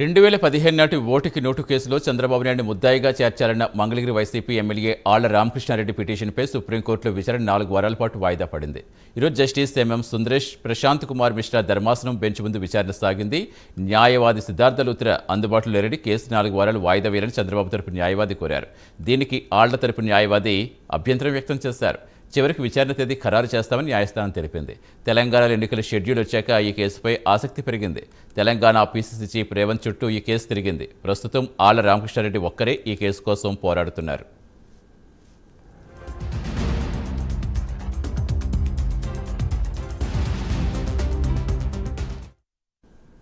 రెండు వేల పదిహేను నాటి ఓటుకి నోటు కేసులో చంద్రబాబు నాయుడు ముద్దాయిగా చేర్చాలన్న మంగళగిరి వైసీపీ ఎమ్మెల్యే ఆళ్ల రామకృష్ణారెడ్డి పిటిషన్పై సుప్రీంకోర్టులో విచారణ నాలుగు వారాల పాటు వాయిదా పడింది ఈరోజు జస్టిస్ ఎంఎం సుందరేష్ ప్రశాంత్ కుమార్ మిశ్రా ధర్మాసనం బెంచ్ ముందు విచారణ సాగింది న్యాయవాది సిద్ధార్థ లూత్ర అందుబాటులో లేరని కేసు నాలుగు వారాలు వాయిదా వేయాలని చంద్రబాబు తరపు న్యాయవాది కోరారు దీనికి ఆళ్ల తరపు న్యాయవాది అభ్యంతరం వ్యక్తం చేశారు చివరికి విచారణ తేదీ ఖరారు చేస్తామని న్యాయస్థానం తెలిపింది తెలంగాణలో ఎన్నికల షెడ్యూల్ వచ్చాక ఈ కేసుపై ఆసక్తి పెరిగింది తెలంగాణ పీసీసీ చీఫ్ రేవంత్ చుట్టూ ఈ కేసు తిరిగింది ప్రస్తుతం ఆళ్ల రామకృష్ణారెడ్డి ఒక్కరే ఈ కేసు కోసం పోరాడుతున్నారు